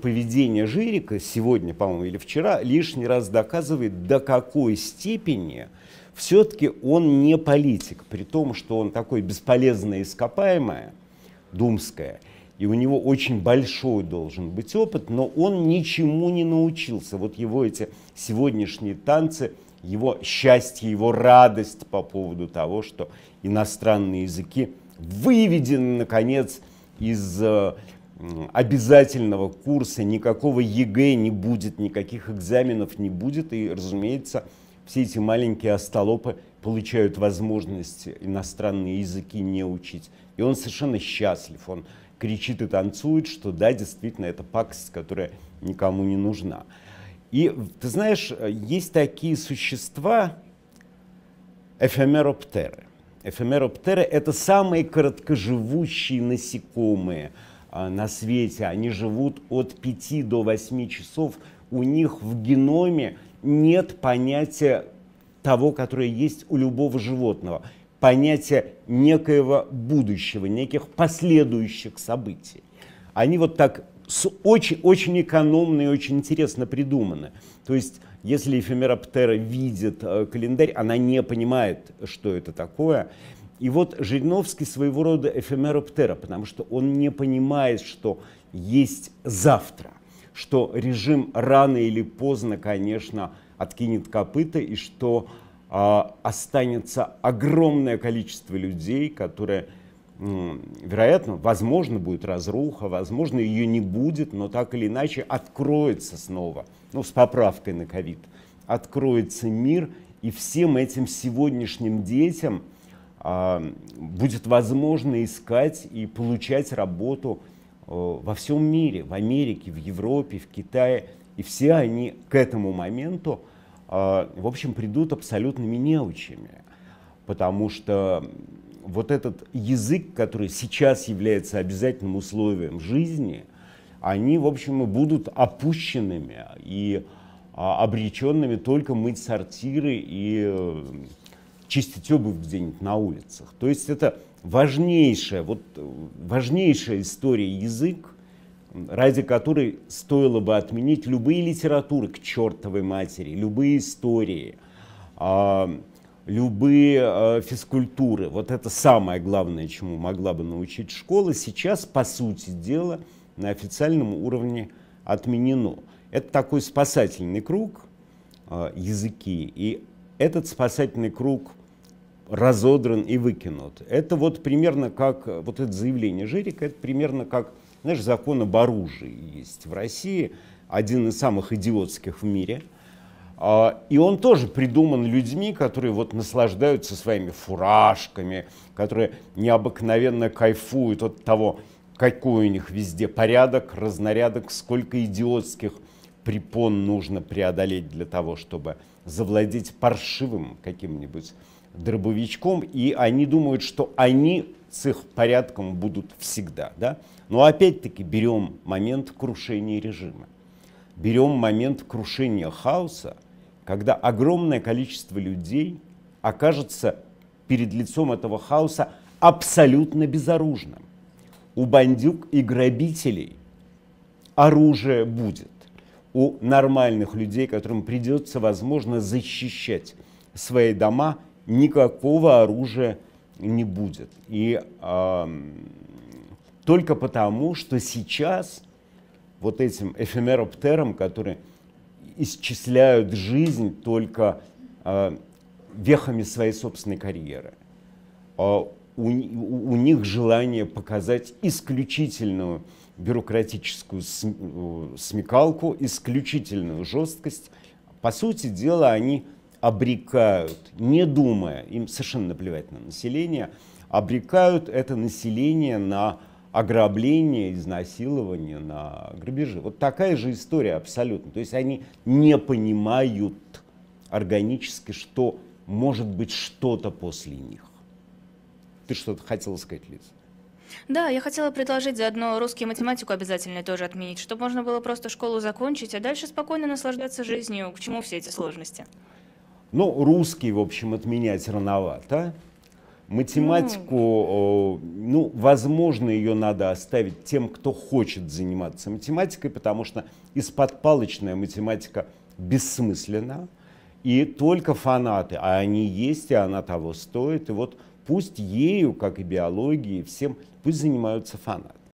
поведение Жирика сегодня, по-моему, или вчера лишний раз доказывает, до какой степени все-таки он не политик, при том, что он такой бесполезное ископаемое, думское, и у него очень большой должен быть опыт, но он ничему не научился. Вот его эти сегодняшние танцы, его счастье, его радость по поводу того, что иностранные языки выведены, наконец, из э, обязательного курса, никакого ЕГЭ не будет, никаких экзаменов не будет. И, разумеется, все эти маленькие остолопы получают возможность иностранные языки не учить. И он совершенно счастлив, он кричит и танцует, что да, действительно, это пакость, которая никому не нужна. И ты знаешь, есть такие существа, эфемероптеры. Эфемероптеры — это самые короткоживущие насекомые — Э, на свете. Они живут от 5 до 8 часов. У них в геноме нет понятия того, которое есть у любого животного. понятия некоего будущего, неких последующих событий. Они вот так очень, очень экономно и очень интересно придуманы. То есть, если эфемероптера видит э, календарь, она не понимает, что это такое. И вот Жириновский своего рода эфемероптера, потому что он не понимает, что есть завтра, что режим рано или поздно, конечно, откинет копыта и что э, останется огромное количество людей, которые, э, вероятно, возможно, будет разруха, возможно, ее не будет, но так или иначе откроется снова, ну, с поправкой на ковид, откроется мир, и всем этим сегодняшним детям – а, будет возможно искать и получать работу э, во всем мире, в Америке, в Европе, в Китае. И все они к этому моменту, а, в общем, придут абсолютными неучами. Потому что вот этот язык, который сейчас является обязательным условием жизни, они, в общем, и будут опущенными и а, обреченными только мыть сортиры и э, чистить обувь где-нибудь на улицах. То есть это важнейшая, вот, важнейшая история язык, ради которой стоило бы отменить любые литературы к чертовой матери, любые истории, а, любые а, физкультуры. Вот это самое главное, чему могла бы научить школа, сейчас, по сути дела, на официальном уровне отменено. Это такой спасательный круг а, языки, и этот спасательный круг – разодран и выкинут. Это вот примерно как, вот это заявление Жирика, это примерно как, знаешь, закон об оружии есть в России, один из самых идиотских в мире. А, и он тоже придуман людьми, которые вот наслаждаются своими фуражками, которые необыкновенно кайфуют от того, какой у них везде порядок, разнарядок, сколько идиотских препон нужно преодолеть для того, чтобы завладеть паршивым каким-нибудь дробовичком, и они думают, что они с их порядком будут всегда. Да? Но опять-таки берем момент крушения режима, берем момент крушения хаоса, когда огромное количество людей окажется перед лицом этого хаоса абсолютно безоружным. У бандюк и грабителей оружие будет. У нормальных людей, которым придется, возможно, защищать свои дома – никакого оружия не будет. И э, только потому, что сейчас вот этим эфемероптерам, которые исчисляют жизнь только э, вехами своей собственной карьеры, э, у, у них желание показать исключительную бюрократическую э, смекалку, исключительную жесткость. По сути дела, они обрекают, не думая, им совершенно наплевать на население, обрекают это население на ограбление, изнасилование, на грабежи. Вот такая же история абсолютно. То есть они не понимают органически, что может быть что-то после них. Ты что-то хотела сказать, Лиза? Да, я хотела предложить заодно русский математику обязательно тоже отменить, чтобы можно было просто школу закончить, а дальше спокойно наслаждаться жизнью. К чему все эти сложности? Ну, русский, в общем, отменять рановато. Математику, ну, возможно, ее надо оставить тем, кто хочет заниматься математикой, потому что из-под математика бессмысленна. И только фанаты, а они есть, и она того стоит. И вот пусть ею, как и биологией, всем, пусть занимаются фанаты.